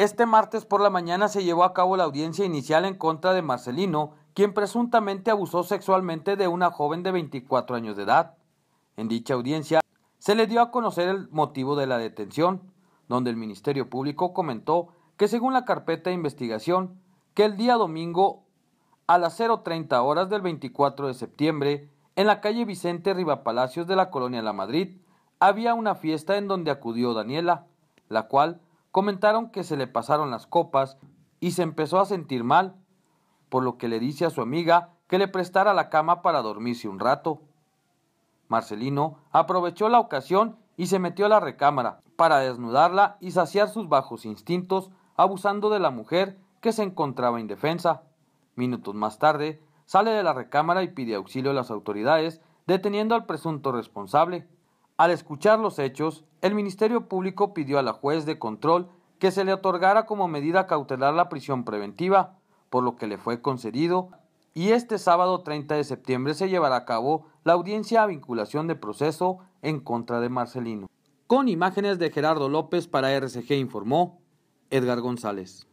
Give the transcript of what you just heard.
Este martes por la mañana se llevó a cabo la audiencia inicial en contra de Marcelino, quien presuntamente abusó sexualmente de una joven de 24 años de edad. En dicha audiencia se le dio a conocer el motivo de la detención, donde el Ministerio Público comentó que según la carpeta de investigación, que el día domingo a las 0.30 horas del 24 de septiembre, en la calle Vicente Rivapalacios de la Colonia La Madrid, había una fiesta en donde acudió Daniela, la cual Comentaron que se le pasaron las copas y se empezó a sentir mal, por lo que le dice a su amiga que le prestara la cama para dormirse un rato. Marcelino aprovechó la ocasión y se metió a la recámara para desnudarla y saciar sus bajos instintos, abusando de la mujer que se encontraba indefensa. Minutos más tarde, sale de la recámara y pide auxilio a las autoridades, deteniendo al presunto responsable. Al escuchar los hechos, el Ministerio Público pidió a la juez de control que se le otorgara como medida cautelar la prisión preventiva, por lo que le fue concedido, y este sábado 30 de septiembre se llevará a cabo la audiencia a vinculación de proceso en contra de Marcelino. Con imágenes de Gerardo López para RCG informó Edgar González.